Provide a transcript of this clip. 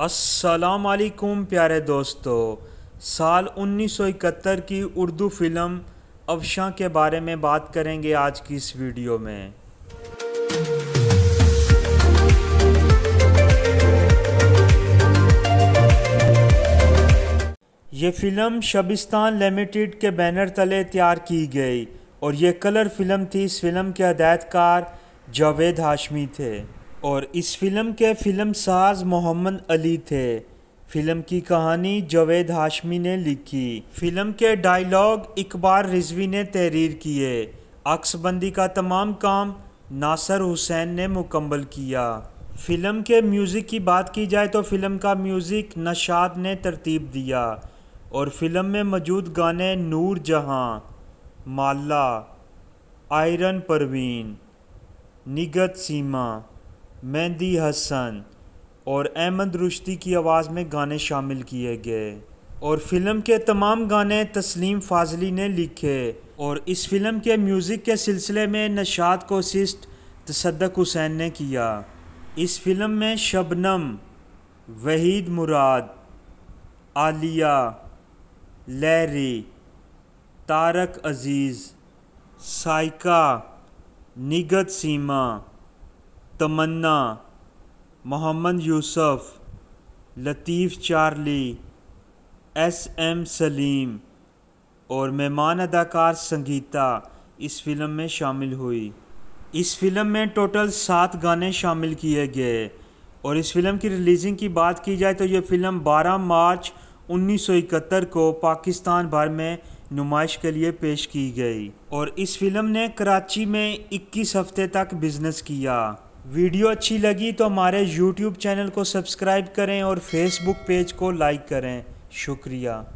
असलकुम प्यारे दोस्तों साल 1971 की उर्दू फिल्म अफशां के बारे में बात करेंगे आज की इस वीडियो में ये फिल्म शबिस्तान लिमिटेड के बैनर तले तैयार की गई और ये कलर फिल्म थी इस फिल्म के हदायतकार जावेद हाशमी थे और इस फिल्म के फिल्म साज मोहम्मद अली थे फिल्म की कहानी जवेद हाशमी ने लिखी फिल्म के डायलॉग इकबार रिजवी ने तहरीर किए अक्सबंदी का तमाम काम नासर हुसैन ने मुकम्मल किया फिल्म के म्यूज़िक की बात की जाए तो फिल्म का म्यूज़िक नशाद ने तरतीब दिया और फिल्म में मौजूद गाने नूर जहाँ माला आयरन परवीन निगत सीमा मेहंदी हसन और अहमद रुश्ती की आवाज़ में गाने शामिल किए गए और फिल्म के तमाम गाने तस्लीम फाजली ने लिखे और इस फिल्म के म्यूज़िक के सिलसिले में नशात को तसदक हुसैन ने किया इस फिल्म में शबनम वहीद मुराद आलिया लहरी तारक अज़ीज़ साइका निगत सीमा तमन्ना मोहम्मद यूसुफ लतीफ़ चार्ली एस एम सलीम और मेहमान अदाकार संगीता इस फिल्म में शामिल हुई इस फिल्म में टोटल सात गाने शामिल किए गए और इस फिल्म की रिलीजिंग की बात की जाए तो ये फिल्म 12 मार्च 1971 को पाकिस्तान भर में नुमाइश के लिए पेश की गई और इस फिल्म ने कराची में 21 हफ्ते तक बिजनेस किया वीडियो अच्छी लगी तो हमारे यूट्यूब चैनल को सब्सक्राइब करें और फेसबुक पेज को लाइक करें शुक्रिया